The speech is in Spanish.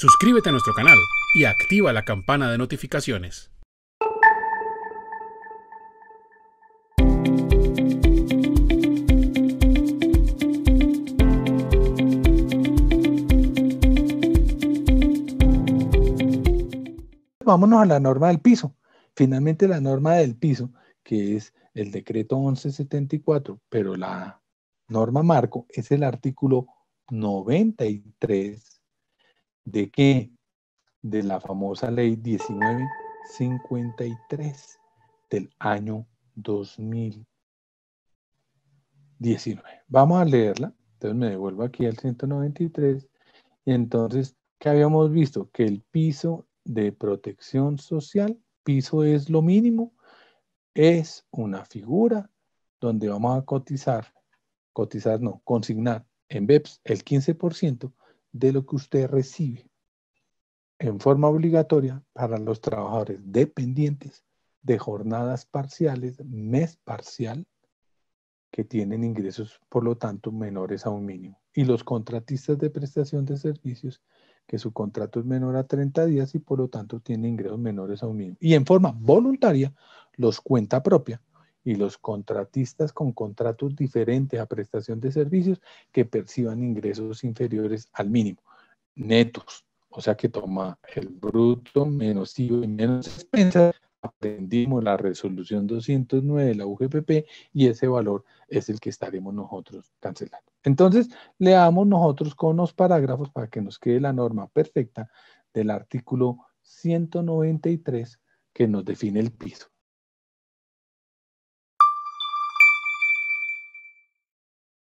Suscríbete a nuestro canal y activa la campana de notificaciones. Vámonos a la norma del piso. Finalmente la norma del piso, que es el decreto 1174, pero la norma marco es el artículo 93 ¿De qué? De la famosa ley 1953 del año 2019. Vamos a leerla. Entonces me devuelvo aquí al 193. Y entonces, ¿qué habíamos visto? Que el piso de protección social, piso es lo mínimo, es una figura donde vamos a cotizar, cotizar no, consignar en BEPS el 15% de lo que usted recibe en forma obligatoria para los trabajadores dependientes de jornadas parciales, mes parcial, que tienen ingresos, por lo tanto, menores a un mínimo. Y los contratistas de prestación de servicios, que su contrato es menor a 30 días y por lo tanto tiene ingresos menores a un mínimo. Y en forma voluntaria, los cuenta propia, y los contratistas con contratos diferentes a prestación de servicios que perciban ingresos inferiores al mínimo, netos. O sea que toma el bruto menos IVA y menos expensas. Aprendimos la resolución 209 de la UGPP y ese valor es el que estaremos nosotros cancelando. Entonces, leamos nosotros con los parágrafos para que nos quede la norma perfecta del artículo 193 que nos define el piso.